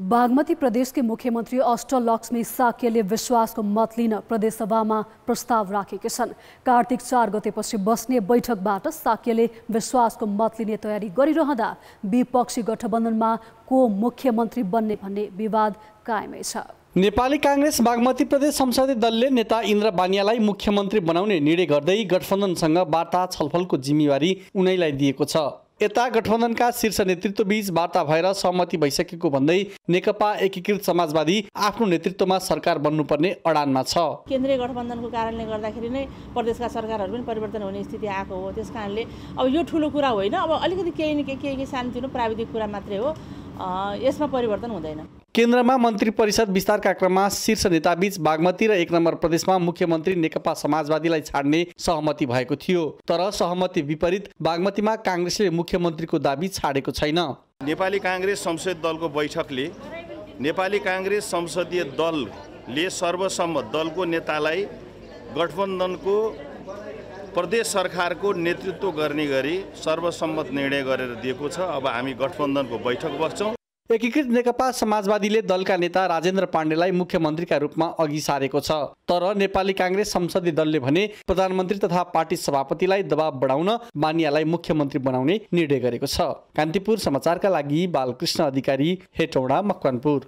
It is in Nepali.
बागमती प्रदेशकी मुख्यमन्त्री अष्टलक्ष्मी साक्यले विश्वासको मत लिन प्रदेशसभामा प्रस्ताव राखेकी छन् कार्तिक चार गतेपछि बस्ने बैठकबाट साक्यले विश्वासको मत लिने तयारी गरिरहँदा विपक्षी गठबन्धनमा को मुख्यमन्त्री बन्ने भन्ने विवाद कायमै छ नेपाली काङ्ग्रेस बागमती प्रदेश संसदीय दलले नेता इन्द्र बानियालाई मुख्यमन्त्री बनाउने निर्णय गर्दै गठबन्धनसँग वार्ता छलफलको जिम्मेवारी उनैलाई दिएको छ यता गठबन्धनका शीर्ष नेतृत्वबीच वार्ता भएर सहमति भइसकेको भन्दै नेकपा एकीकृत समाजवादी आफ्नो नेतृत्वमा सरकार बन्नुपर्ने अडानमा छ केन्द्रीय गठबन्धनको कारणले गर्दाखेरि नै प्रदेशका सरकारहरू पनि परिवर्तन हुने स्थिति आएको हो त्यस कारणले अब यो ठुलो कुरा होइन अब अलिकति केही न केही केही शान्ति प्राविधिक कुरा मात्रै हो यसमा परिवर्तन हुँदैन केन्द्रमा मन्त्री परिषद विस्तारका क्रममा शीर्ष नेताबीच बागमती र एक नम्बर प्रदेशमा मुख्यमन्त्री नेकपा समाजवादीलाई छाड्ने सहमति भएको थियो तर सहमति विपरीत बागमतीमा काङ्ग्रेसले मुख्यमन्त्रीको दाबी छाडेको छैन नेपाली काङ्ग्रेस संसदीय दलको बैठकले नेपाली काङ्ग्रेस संसदीय दलले सर्वसम्म दलको नेतालाई गठबन्धनको प्रदेश सरकारको नेतृत्व गर्ने गरी सर्वसम्मत निर्णय गरेर दिएको छ अब हामी गठबन्धनको बैठक बस्छौँ एकीकृत नेकपा समाजवादीले दलका नेता राजेन्द्र पाण्डेलाई मुख्यमन्त्रीका रूपमा अघि सारेको छ तर नेपाली काङ्ग्रेस संसदीय दलले भने प्रधानमन्त्री तथा पार्टी सभापतिलाई दबाव बढाउन मानियालाई मुख्यमन्त्री बनाउने निर्णय गरेको छ कान्तिपुर समाचारका लागि बालकृष्ण अधिकारी हेटौडा मकवानपुर